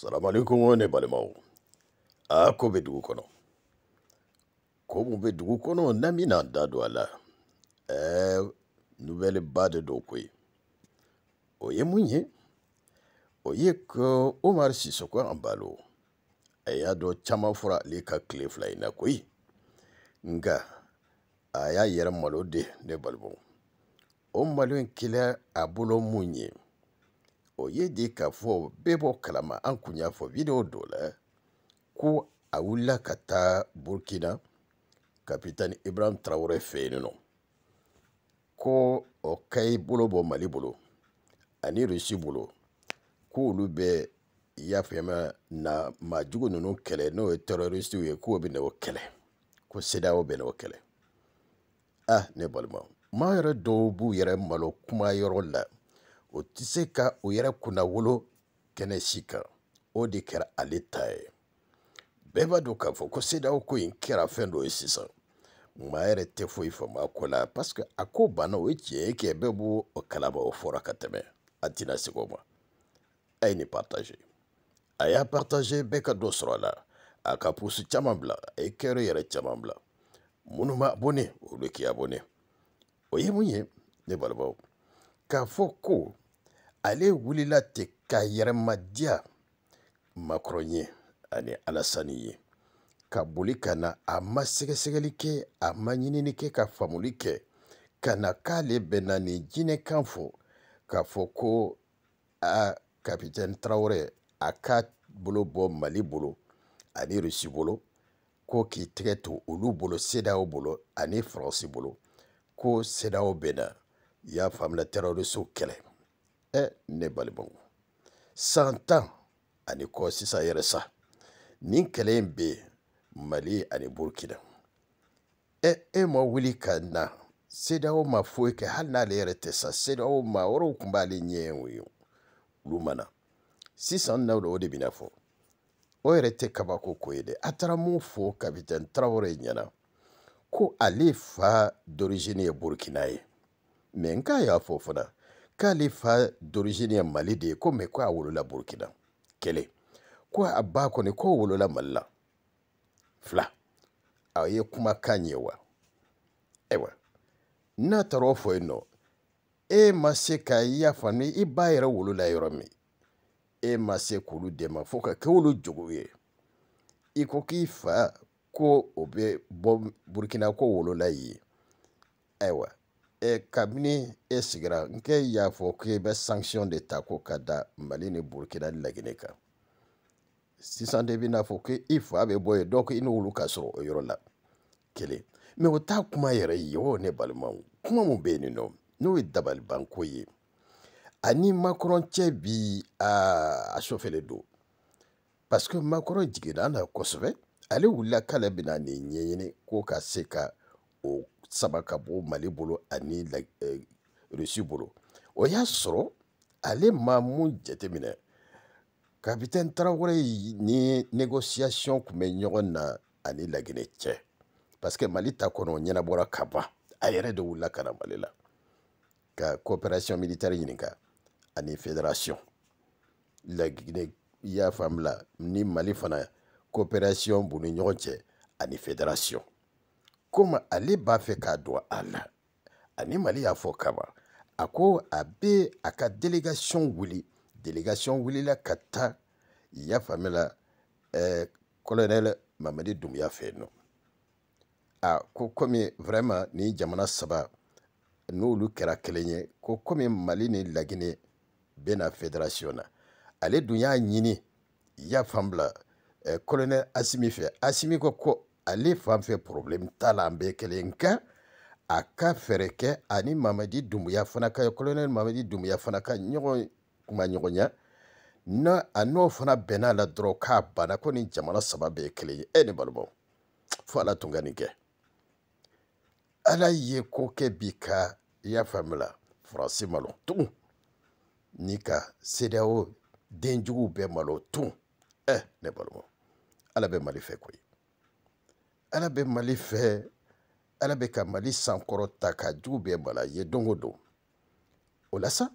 salamu alaikum ne balimaw a ko bɛ dugu kɔnɔ ko mun bɛ dugu kɔnɔ n'an bɛna n'a da don a la ɛɛ eh, nouvelle ba de do koyi o ye mun ye o ye ko Umar Sisoko balo a y'a dɔn caman fɔra ale ka kile fila yi na koyi nka a y'a yɛrɛ malo de ne balimaw o malo in kɛlɛ a bolo mun ye o ye de k'a fɔ bɛɛ bɔ kalama an kun y'a fɔ video dɔ la ko a wulila ka taa burukina kapitani ibrahim traore fɛ yen nɔ ko o ka ye bolo bɔ mali bolo ani rusi bolo k'olu bɛ y'a na majugu ninnu kɛlɛ n'o ye terroriste ye k'o bɛ na o kɛlɛ ko CEDEAO bɛ na o kɛlɛ ah ne balima maa yɛrɛ dɔw b'u yɛrɛ malo kuma yɔrɔ la o tɛ se ka o yɛrɛ kunnawolo kɛnɛ si kan o de kɛra ale ta ye bɛɛ b'a dɔn k'a fɔ ko sedaw ko in kɛra fɛn dɔ ye sisan maa yɛrɛ tɛ foyi faamu a ko la parce que a ko banna o ye tiɲɛ ye kɛ bɛɛ b'o o kalama o fɔra ka tɛmɛ a tɛna segin o ma a ye nin partage a y'a partage bɛɛ ka dɔ sɔrɔ a la a ka pusu caman bila a ye kɛyɔrɔ yɛrɛ caman bila minnu ma bonne olu k'i abonné o ye mun ye ne balimaw k'a fɔ ko ale wulila ten k'a yɛrɛmadiya makɔrɔn ye ani alasani ye ka boli ka na a ma sɛgɛsɛgɛli kɛ a ma ɲinini kɛ ka faamuli kɛ ka na k'ale bɛnna nin jinɛkan fɔ k'a fɔ ko a kapitɛni tarawele a k'a bolo bɔ mali bolo ani rusi bolo ko k'i tɛgɛ to olu bolo sedaw bolo ani faransi bolo ko sedaw bɛ na y'a faamula terɔrisow kɛlɛ ɛ ne balimaw san tan ani kɔ sisan yɛrɛ sa nin kɛlɛ in bɛ mali ani burukina ɛ e ma wuli ka na sedaw ma foyi kɛ hali n'ale yɛrɛ tɛ sa sedaw ma wɛrɛw tun b'ale ɲɛ ye olu ma na sisan na o de bɛna fɔ o yɛrɛ tɛ kabako ko ye dɛ a taara mun fɔ kapitɛni tarawele ɲɛna ko ale fa d'origine ye burukina ye nka y'a fɔ fana k'ale fa d'origine ye mali de ye ko mɛ ko a wolola burukina kelen ko a ba kɔni ko wolola mali la fila a ye kumakan ye wa ayiwa n'a taara o fɔ yen nɔ e ma se ka i y'a faamu i ba yɛrɛ wolola yɔrɔ min e ma se k'olu dɛmɛ fo ka kɛ olu jogo ye i ko k'i fa ko o bɛ bɔ burukina ko wolola yen ayiwa kabini e sigira n k'e y'a fɔ k'e bɛ sanction de ta ko ka da mali ni burukina ni laginɛ kan sisan de bɛna fɔ k'i fa bɛ bɔ yen dɔw ko i n'olu ka sɔrɔ o yɔrɔ la kelen mɛ o t'a kuma yɛrɛ ye o ne balimaw kuma min bɛ yen nɔ n'o ye dabalibanko ye ani makɔrɔncɛ bi aa a sɔfɛlen don parce que makɔrɔ jiginna a la kosɛbɛ ale wulila k'ale bɛna nin ɲɛɲini ko ka se ka o sama ka bɔ mali bolo ani eh, rusi bolo o y'a sɔrɔ ale ma mun jateminɛ kapitɛni tarawele ni négociation tun bɛ ɲɔgɔn na ani laginɛ cɛ parce que mali ta kɔnɔ o ɲɛnabɔra ka ban a yɛrɛ de wulila ka na mali la ka coopération militaire ɲininka ani fédération laginɛ i y'a faamula ni mali fana coopération b'u ni ɲɔgɔn cɛ ani fédération komi ale b'a fɛ k'a dɔn a la ani mali y'a fɔ kaban a ko a bɛ a ka delegation wuli delegation wulila ka taa y'a faamuya la ɛɛ eh, colonel mamadi dunbuya fɛ yen nɔ a ko komi vraiment nin jamana saba n'olu kɛra kelen ye ko komi mali ni laginɛ bɛ na fédération na ale dun y'a ɲini y'a fan bila ɛɛ eh, colonel asimi fɛ asimi ko ko ale fan fɛ problème t'a la an bɛɛ kelen kan a ka fɛɛrɛ kɛ ani mamadi dunbuya fana ka colonel mamadi dunbuya fana ka ɲɔgɔn kuma ɲɔgɔnya na a n'o fana bɛnna la dɔrɔn k'a banna ko nin jamana saba bɛɛ ye kelen ye e eh, ni balimaw fo ala tun ka nin kɛ ala ye ko kɛ bi ka i y'a faamu la faransi malo tugun ni ka sedeao denjuguw bɛɛ malo tun ɛ eh, ne balimaw ala bɛ mali fɛ koyi ala be mali fɛ ala be ka mali sankɔrɔta ka jugu bɛɛ mala ye don don o la sa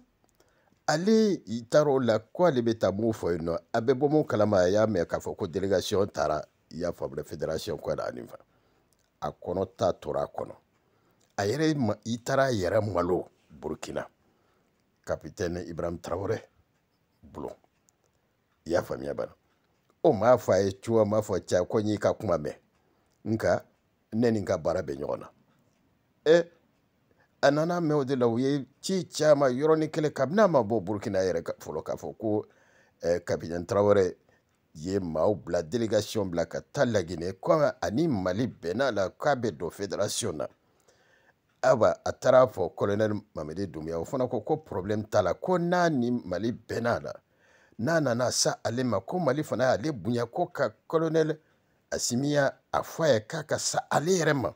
ale taara o la ko ale bɛ taa mun fɔ yen nɔ a bɛ bɔ mun kalama a y'a mɛn k'a fɔ ko délégation taara i y'a faamu fédération ko la ani a kɔnɔ ta tora a kɔnɔ a yɛrɛ i taara a yɛrɛ malo burukina kapitɛni ibrahim tarawele bulon i y'a faamuya bana o m'a fɔ a ye cogo m'a fɔ cɛ ko n y'i ka kuma mɛn nka ne ni n baara bɛ ɲɔgɔn na e a nana mɛn o de la u ye ci caman yɔrɔnin kelen kabini a ma bɔ burukina yɛrɛ fɔlɔ k'a fɔ ko kabijan tarawele ye maaw bila delegation bila ka taa laginɛ kɔmi ani mali bɛnna la k'a bɛ don federation na aba a taara fɔ colonel mamadi dumuya o fana ko ko problème t'a la ko n'a ni mali bɛnna a la n'a nana sa ale ma ko mali fana y'ale bonya ko ka colonel asimiya a fɔ k'a ka sa ale yɛrɛ ma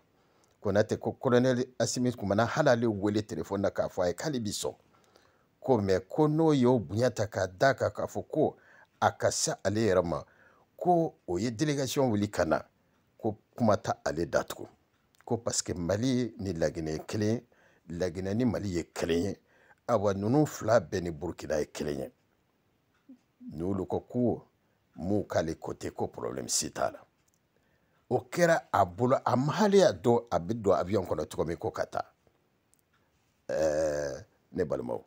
konate ko colonel asimi kun mana hali ale wele na k'a fɔ a ye k'ale bi sɔn ko mɛ ko n'o y'o bonya ta k'a da kan k'a fɔ ko a ka sa ale yɛrɛ ma ko o ye délégation wuli ka na ko kuma ta ale datugu ko parce que mali ni laginɛ ye kelen laginɛ ni mali ye kelen ye awa ninnu fila bɛɛ ni burukina ye kelen ye n'olu ko ko k'ale kote ko problème si t'a la o kɛra a bolo a ma hali y'a dɔn a bɛ don avion kɔnɔ cogo min ko ka taa ɛɛ ne balimaw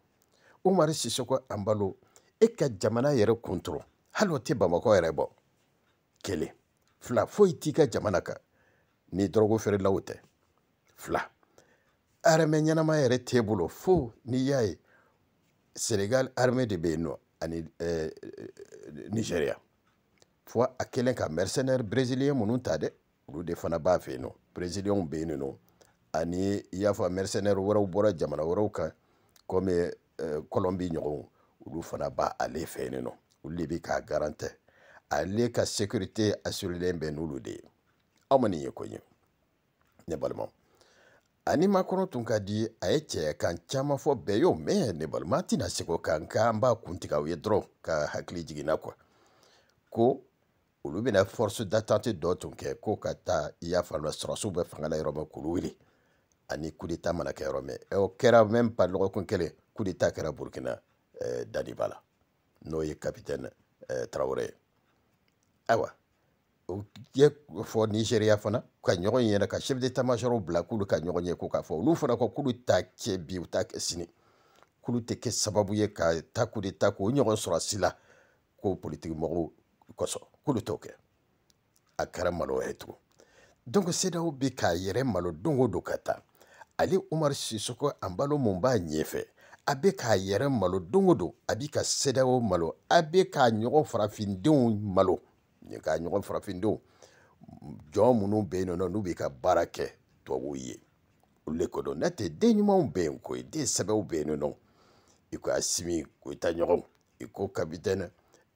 umaru sisoko an e ka jamana yɛrɛ kuntoro hali o tɛ bamakɔ yɛrɛ bɔ kelen fila foyi t'i ka jamana kan ni dɔrɔgu feerelaw tɛ fila armɛ ɲɛnama yɛrɛ t'e bolo fo n'i y'a ye senegal armɛ de bɛ yen nɔ ani eh, fɔ a kɛlen ka mercenaire brésilien minnu ta dɛ olu de fana b'a fɛ yen nɔ brésiliyɛnw bɛ yen nɔ ani euh, i y'a fɔ mercenaire wɛrɛw bɔra jamana wɛrɛw kan kɔmi kɔlɔnbi ɲɔgɔnw olu fana b'ale fɛ yen nɔ olu de bɛ k'a garante ale ka sécurité assurelen bɛ n'olu de ye aw ma nin ye ko ye ne balimaw ani makɔrɔ tun ka di a ye cɛyakan caman fɔ bɛɛ y'o mɛn ne balima tɛna segi o kan k'an b'a kun tigɛ aw ye dɔrɔn ka hakili jiginna kuwa ko olu bɛna force d'attente dɔ tun kɛ ko ka taa i y'a faamuya sɔrɔsiw bɛ fanga la yɔrɔ min k'olu wuli ani coup d'état mana kɛ yɔrɔ min o kɛra même pas lɔgɔkun kelen coup d'état kɛra burukina eh, dadiba la n'o ye capitaine eh, tarawele ye ayiwa o ye fɔ nigéria fana ka ɲɔgɔn ɲɛna ka chef d'état major bila k'olu ka ɲɔgɔn ye ko k'a fɔ olu fana kɔ k'olu ta kɛ bi u ta kɛ sini k'olu tɛ kɛ sababu ye ka ta coup d'état k'o ɲɔgɔn sɔrɔ a si la ko politique mɔgɔw kosɔn k'olu t'o kɛ a kɛra malo wɛrɛ tugun donc sedaw bi k'a yɛrɛ malo don o don ka taa ale umaru sisoko an balo mun b'a ɲɛfɛ a bɛ k'a yɛrɛ malo don o don a b'i ka sedaw malo a bɛ k'a ɲɔgɔn farafindenw malo k'a ɲɔgɔn farafindenw jɔn minnu bɛ yen nɔ n'u b'i ka baara kɛ tubabuw ye olu le ko dɔn n'o tɛ den ɲumanw bɛ yen koyi den sɛbɛw bɛ yen nɔ i ko asimi koyita ɲɔgɔn i ko kapitɛni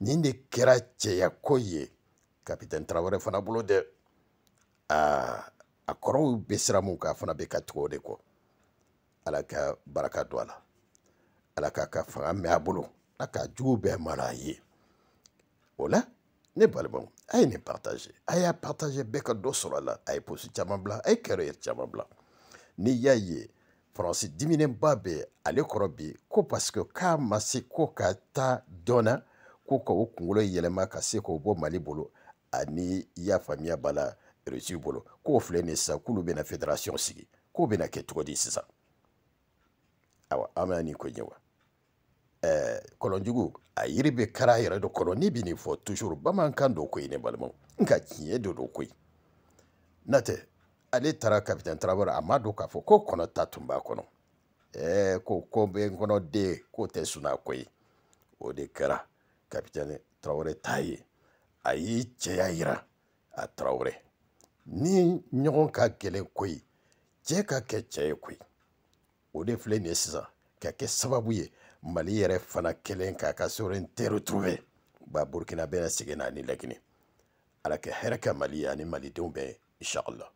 nin de kɛra cɛyako ye kapitɛni tarawele fana bolo dɛ aa a kɔrɔw bɛ sira mun kan fana bɛ ka tugu o de kɔ ala ka baraka don a la ala k'a ka fanga mɛn a bolo ala k'a jugu bɛɛ mara a ye o la ne balimaw a ye nin partage a y'a partage bɛɛ ka dɔ sɔrɔ a la a ye posi caman bila a ye kɛrɛ caman bila n'i y'a ye faransi diminenba bɛ ale kɔrɔ bi ko paseke k'a ma se ko ka taa dɔɔna ko ka o kunkolo yɛlɛma ka se k'o bɔ mali bolo ani i y'a faamuya b'a rusiw bolo k'o filɛ nin sisan k'olu bɛna federation sigi k'o bɛna kɛ cogo di sisan awa an bɛna nin ko ɲɛ wa ɛɛ kɔlɔnjugu a yiri bɛ kara a yɛrɛ de kɔnɔ ne bɛ nin fɔ toujours bamanankan don ko ye ne balimaw nka tiɲɛ de don ko ye n'o tɛ ale taara kapitɛni tarawele a ma dɔn k'a fɔ ko kɔnɔ ta tun b'a kɔnɔ ɛɛ ko ko bɛ n kɔnɔ den k'o tɛ suna ko ye o de kɛra capitaine Traoré t'a ye a y'i cɛya yira a Traoré ni ɲɔgɔn ka gɛlɛn koyi cɛ ka kɛ cɛ ye koyi o de filɛ nin ye sisan ka kɛ sababu ye mali yɛrɛ fana kelen k'a ka sorinite retrouvé ba burkina bɛna segin na ni lakini ala ka hɛrɛ ka mali ye ani malidenw bɛɛ inshallah